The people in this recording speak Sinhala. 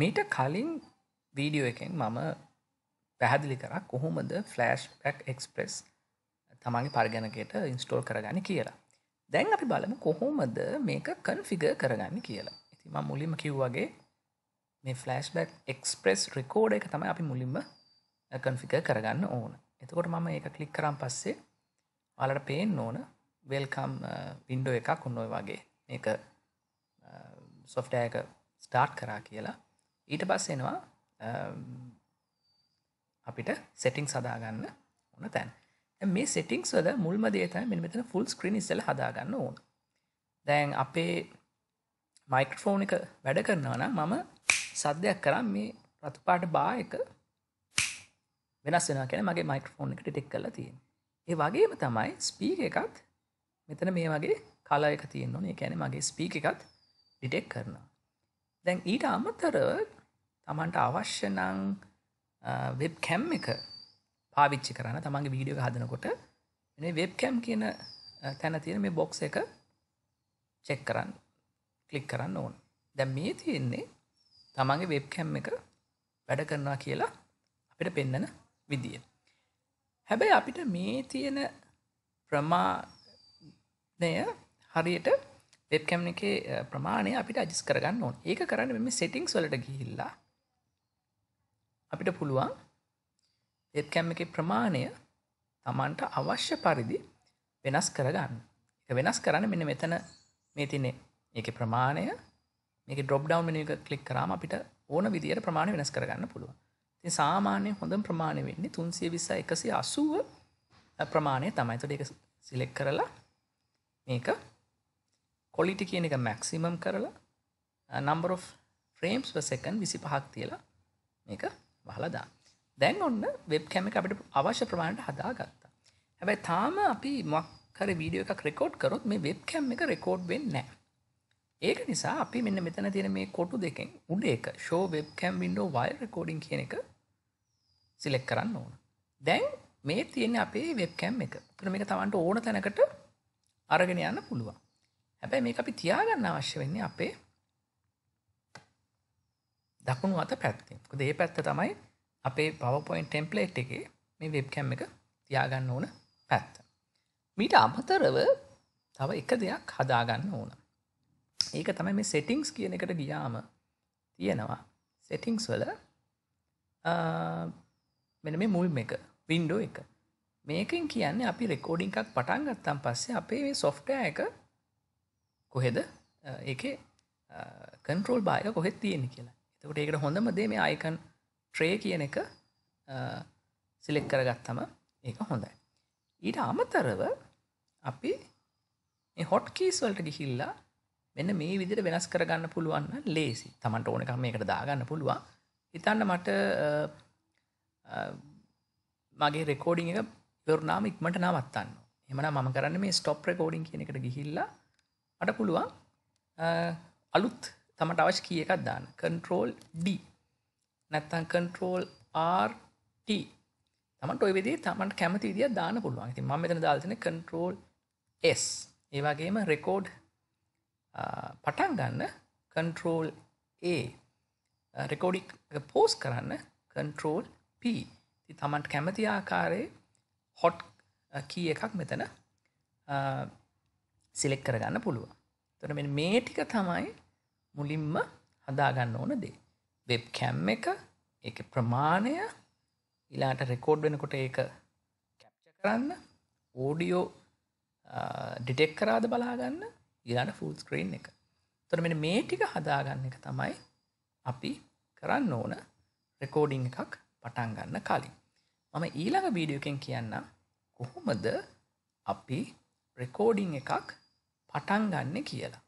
මීට කලින් වීඩියෝ එකෙන් මම පැහැදිලි කරක් කොහොමද ෆලෑස්් පැක් එක්ස්ප්‍රෙස් තමන්ගේ පරිගණකට ඉන්ස්ටෝල් කරගන්න කියලා දැන් අපි බලමු කොහොමද මේක කන්ෆිග කරගන්න කියලා ඉතිම මුලිම කිව්වගේ මේ ෆලෑස්් බැක් එක්ස්ප්‍රෙස් රෙකෝඩ එක තමයි අපි මුලින්ම කන්ෆික කරගන්න ඕන එතකොට මම ඒ කලික් කරම් පස්සේ වලට පේෙන් ඕන වෙල්කම් වින්ඩෝ එකක් උන්නොයි වගේ මේක සොෆ්ටයක ස්ටාර්ට් කරා කියලා ඊට පස්සෙනවා අපිට සෙටිං සදාගන්න ඕන තැන් මේ සෙටිංස් වල මුල්ම දේතයි මෙ මෙතන ෆුල් ස්ක්‍රීන් ඉස්සල හදාගන්න ඕන දැන් අපේ මයිකෆෝන එක වැඩ කරනවන මම සද්ධයක් කරම් මේ රතුපාට බා එක වෙනස් වෙන කෙන මගේ මයිකෆෝන් එකට ටෙක් කල තියෙන් ඒ වගේම තමයි ස්පීක එකත් මෙතන මේ වගේ කලා එක තියෙන්න්නන එකැන මගේ ස්පීක එකත් ඩිටෙක් කරනවා දැන් ඊට අමතරව තමන්ට අවශ්‍යනං වෙබ් කැම් එක පාවිච්චි කරන්න තමන්ගේ වීඩියෝ හදනකොට වෙබ් කැම් කියන තැන තියෙන මේ බොක්ස එක චෙක් කරන්න කලික් කරන්න ඕන දැ මේ තියෙන්නේ තමන්ගේ වෙබ් කැම් එක වැඩ කරනවා කියලා අපිට පෙන්නන විදිිය හැබැයි අපිට මේ තියෙන ප්‍රමාණය හරියට වෙබ් කැම් එක ප්‍රමාණය අපිට අජිස් කරගන්න ඕන ඒක කරන්න මෙම සෙටිංස් වලට ගිහිල්ලා අපිට පුළුවන් ඒත් කැම් එක ප්‍රමාණය තමන්ට අවශ්‍ය පරිදි වෙනස් කරගන්න එක වෙනස් කරන්න මෙන්න මෙතන මේ තින්නේ ඒක ප්‍රමාණය මේක ඩොප් ඩව් මෙනු එක ක්ලික් කරාම අපිට ඕන විදියට ප්‍රමාණය වෙනස් කරගන්න පුළුවන් ඉතින් සාමාන්‍ය හොඳම ප්‍රමාණය වෙන්නේ 320 180 ප්‍රමාණය තමයි. එතකොට ඒක සිලෙක්ට් කරලා මේක quality කියන එක maximum කරලා number of frames per second 25ක් තියලා මේක බහලදා දැන් ඔන්න වෙබ් කැම අපිට අවශ්‍ය ප්‍රමාණයට හදා ගත්තා හැබැයි තාම අපි මක්කර වීඩියෝ එකක් රෙකෝඩ් කරොත් මේ වෙබ් කැම් එක රෙකෝඩ් වෙන්න නෑ ඒක නිසා අපි මෙන්න මෙතන තියෙන මේ කොටු දෙකෙන් උඩ එක ෂෝ වෙබ් කැම් වින්ඩෝ වයි රෙකෝඩින් කියන එක සිලෙක් කරන්න ඕන දැන් මේ තියෙන අපේ වෙබ්කැම් එක ප්‍රම එක තවන්ට ඕන තැනකට අරගෙන යන්න පුළුවන් හැබැයි මේ අපි තියාගන්න අවශ්‍ය වෙන්නේ අපේ දකුණු අත පැත්තිෙන් ඒ පැත්ත තමයි අපේ පවපොයින් ටෙම්පලේට් එක මේ වෙබ්කැම් එක තියාගන්න ඕන පැත්ත මීට අමතරව තව එක දෙයක් හදාගන්න ඕන ඒක තමයි මේ සෙටිංස් කියන එකට ගියාම තියෙනවා සෙටිංස් වල මෙන මේ මුල්ම එක වින්ඩෝ එක මේකින් කියන්නේ අපි රෙකෝඩිං එකක් පටන් ගත්තම් පස්සේ අපේ මේ සොෆ්ටය එක කොහෙද ඒක කන්ට්‍රෝල් බායක කොහෙත් තියෙන කියලා තකට ඒකට හොඳම දේ මේ අයිකන් ට්‍රේ කියන එක සිලෙක් කරගත්තම ඒක හොඳයි ඊට අමතරව අපි හොට් කීස්වලට ගිහිල්ලා මෙන්න මේ විදිට වෙනස් කරගන්න පුළුවන් ලේසි තමන්ට ඕනක මේකට දාගන්න පුළුවන් හිතන්න මට මගේ රෙකෝඩිං එක පෙරුණාම ඉක්මට නවත්තන්න එමන මම කරන්න මේ ස්ටොප් රෙකෝඩිං කියන එකට ගිහිල්ලා අට පුළුවන් අලුත් තමට අවශ්‍ය කිය එකක් දාන්න කන්ට්‍රෝල් D නැත්තන් කන්ට්‍රෝල් RT තමට ඔය විදි තමට කැමති විදිිය දාන පුළුවන් ති ම මෙතන දාල්තන කන්ට්‍රෝල් S ඒවාගේම රෙකෝඩ් පටන් ගන්න කන්ට්‍රෝල් A රෙකෝඩික් පෝස් කරන්න කන්ට්‍රෝල් P ති තමන්ට කැමති ආකාරයේ හොට් කී එකක් මෙතන සිලෙක් කරගන්න පුළුවන් තොන මේ ටික තමයි මුලින්ම හදාගන්න ඕන දේ. වෙබ් කැම් එක එක ප්‍රමාණය ඉලාට රෙකෝඩ් වෙනකොට ඒක කැප්ච කරන්න ඕඩියෝ ඩිටෙක් කරාද බලාගන්න ඉලාට ෆූල් ස්ක්‍රීන් එක තොර මෙ මේ ටික හදාගන්න එක තමයි අපි කරන්න ඕන රෙකෝඩිං එකක් පටන් ගන්න කලින් මම ඊළඟ වීඩියෝකෙන් කියන්න කොහොමද අපි රෙකෝඩිං එකක් පටන් ගන්න කියලා